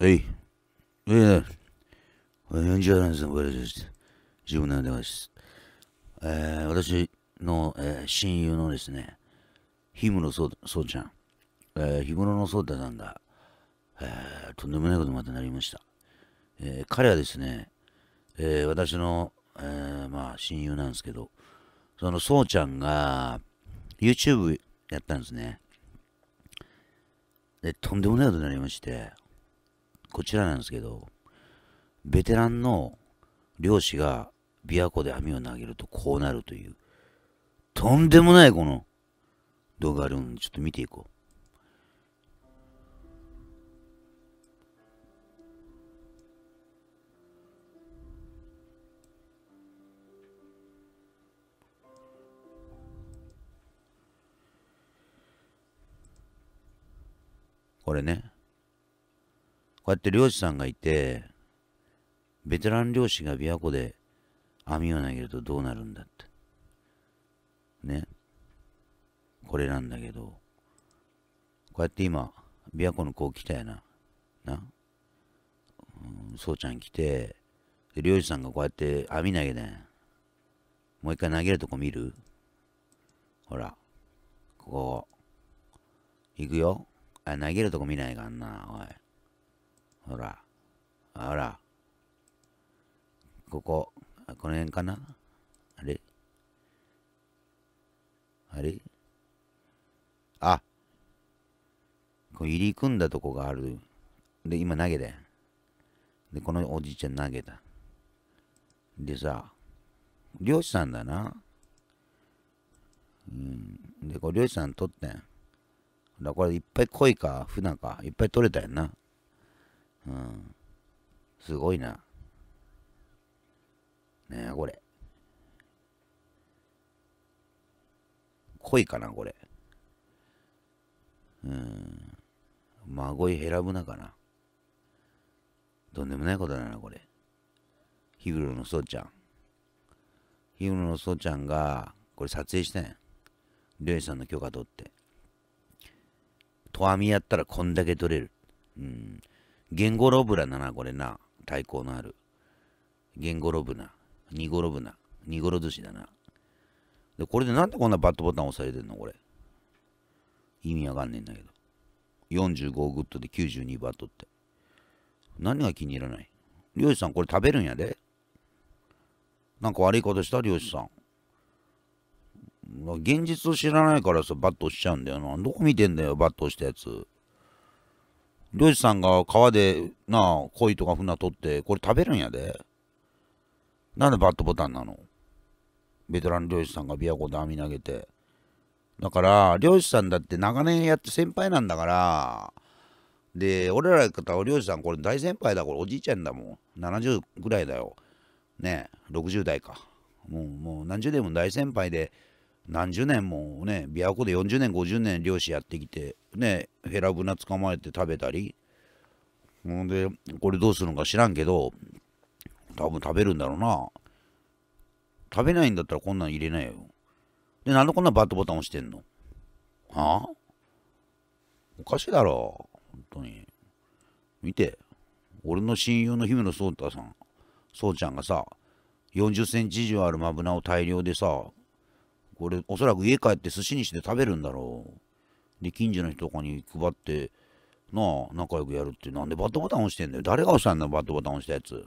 はいええ返事はないですね自分なんでますえー、私の、えー、親友のですね氷室そうちゃんえー、日頃の颯太さんが、えー、とんでもないことまでなりました、えー、彼はですね、えー、私の、えー、まあ親友なんですけどそのそうちゃんが YouTube やったんですねでとんでもないことになりましてこちらなんですけど、ベテランの漁師が琵琶湖で網を投げるとこうなるという、とんでもないこの動画あるんで、ちょっと見ていこう。これね。こうやって漁師さんがいて、ベテラン漁師が琵琶湖で網を投げるとどうなるんだって。ね。これなんだけど、こうやって今、琵琶湖の子来たやな。な。うん、そうちゃん来て、漁師さんがこうやって網投げたやもう一回投げるとこ見るほら、ここ。行くよ。あ、投げるとこ見ないかんな、おい。ほら、あら、ここ、この辺かなあれあれあこう入り組んだとこがある。で、今投げたやん。で、このおじいちゃん投げた。でさ、漁師さんだな。うん。で、こう漁師さん取ってん。だからこれいっぱい鯉か、船か、いっぱい取れたやんな。うん。すごいな。ねえ、これ。濃いかな、これ。うん。孫いヘラブナかな。とんでもないことだな、これ。日グのそうちゃん。日グのそうちゃんが、これ撮影したんや。漁師さんの許可取って。とあみやったらこんだけ取れる。うん。ゲンゴロブラだな、これな。対抗のある。ゲンゴロブナ。ニゴロブナ。ニゴロ寿司だな。で、これでなんでこんなバットボタン押されてんのこれ。意味わかんねえんだけど。45グッドで92バットって。何が気に入らない漁師さん、これ食べるんやで。なんか悪いことした漁師さん。現実を知らないからさ、バット押しちゃうんだよな。どこ見てんだよ、バット押したやつ。漁師さんが川でなあ鯉とか船取ってこれ食べるんやでなんでバットボタンなのベテラン漁師さんが琵琶湖で網投げてだから漁師さんだって長年やって先輩なんだからで俺らの方は漁師さんこれ大先輩だこれおじいちゃんだもん70ぐらいだよね60代かもうもう何十年も大先輩で何十年もね琵琶湖で40年50年漁師やってきてねヘラブナ捕まえて食べたりほんでこれどうするのか知らんけど多分食べるんだろうな食べないんだったらこんなん入れないよでなんでこんなバットボタン押してんのはあおかしいだろ本当に見て俺の親友の姫野颯太さんそうちゃんがさ40センチ以上あるマブナを大量でさこれおそらく家帰って寿司にして食べるんだろう。で近所の人とかに配ってなあ仲良くやるってなんでバットボタン押してんだよ誰が押したんだバットボタン押したやつ。